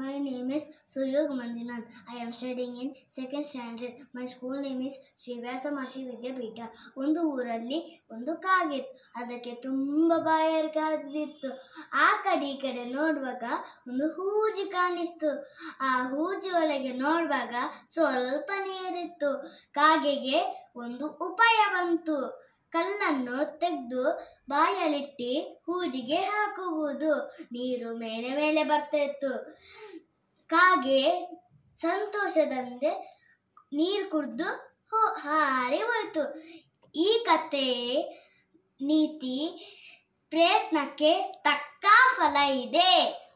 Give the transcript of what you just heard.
My name is Suryog Manjunath. I am studying in second standard my school name is Shrivyasa Maharshi Vidyapeetha ಒಂದು ಊರಲ್ಲಿ ಒಂದು ಕಾಗಿತ್ತು ಅದಕ್ಕೆ ತುಂಬ ಬಾಯಾರಿಕಾದಿತ್ತು ಆ ಕಡೆ ಈ ಕಡೆ ನೋಡುವಾಗ ಒಂದು ಹೂಜಿ ಕಾಣಿಸ್ತು ಆ ಹೂಜಿ ಒಳಗೆ ನೋಡುವಾಗ ಸ್ವಲ್ಪ ನೀರಿತ್ತು ಕಾಗೆಗೆ ಒಂದು ಉಪಾಯ ಬಂತು ಕಲ್ಲನ್ನು ತೆಗೆದು ಬಾಯಲಿಟ್ಟಿ ಹೂಜಿಗೆ ಹಾಕುವುದು ನೀರು ಮೇಲೆ ಮೇಲೆ ಬರ್ತಾ ಕಾಗೆ ಸಂತೋಷದಂತೆ ನೀರು ಕುಡಿದು ಹೋ ಹಾರಿ ಹೋಯಿತು ಈ ಕತೆ ನೀತಿ ಪ್ರಯತ್ನಕ್ಕೆ ತಕ್ಕ ಫಲ ಇದೆ